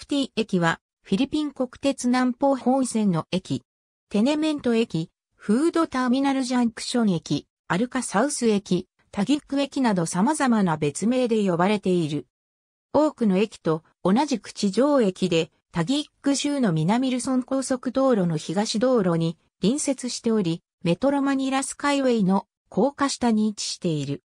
フティ駅は、フィリピン国鉄南方本線の駅。テネメント駅、フードターミナルジャンクション駅、アルカサウス駅、タギック駅など様々な別名で呼ばれている。多くの駅と同じく地上駅で、タギック州の南ルソン高速道路の東道路に隣接しており、メトロマニラスカイウェイの高架下に位置している。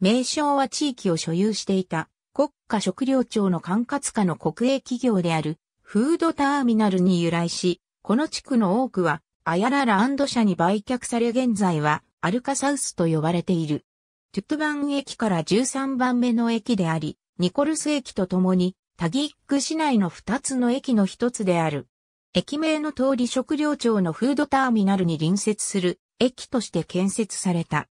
名称は地域を所有していた国家食料庁の管轄下の国営企業であるフードターミナルに由来し、この地区の多くはアヤラランド社に売却され現在はアルカサウスと呼ばれている。トゥクバン駅から13番目の駅であり、ニコルス駅とともにタギック市内の2つの駅の1つである。駅名の通り食料庁のフードターミナルに隣接する駅として建設された。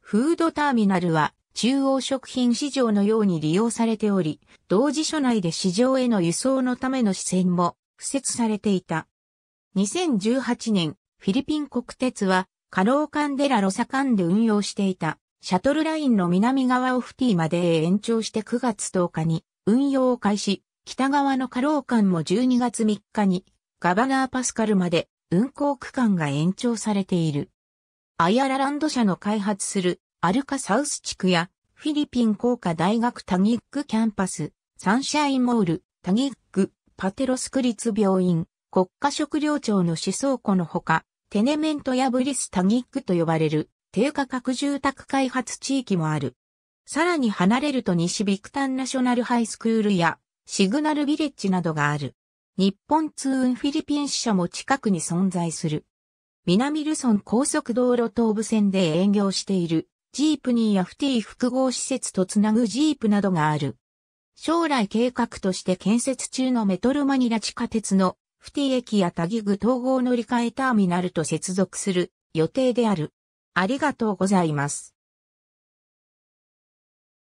フードターミナルは中央食品市場のように利用されており、同時所内で市場への輸送のための支線も付設されていた。2018年、フィリピン国鉄は、カローカンデラロサ間で運用していた、シャトルラインの南側をフティまで延長して9月10日に運用を開始、北側のカローカンも12月3日に、ガバナーパスカルまで運行区間が延長されている。アイアラランド社の開発するアルカサウス地区や、フィリピン工科大学タギックキャンパス、サンシャインモール、タギック、パテロス区立病院、国家食料庁の思想庫のほか、テネメントやブリスタギックと呼ばれる低価格住宅開発地域もある。さらに離れると西ビクタンナショナルハイスクールやシグナルビレッジなどがある。日本通運フィリピン支社も近くに存在する。南ルソン高速道路東部線で営業しているジープニーやフティ複合施設とつなぐジープなどがある。将来計画として建設中のメトロマニラ地下鉄のフティ駅やタギグ統合乗り換えターミナルと接続する予定である。ありがとうございます。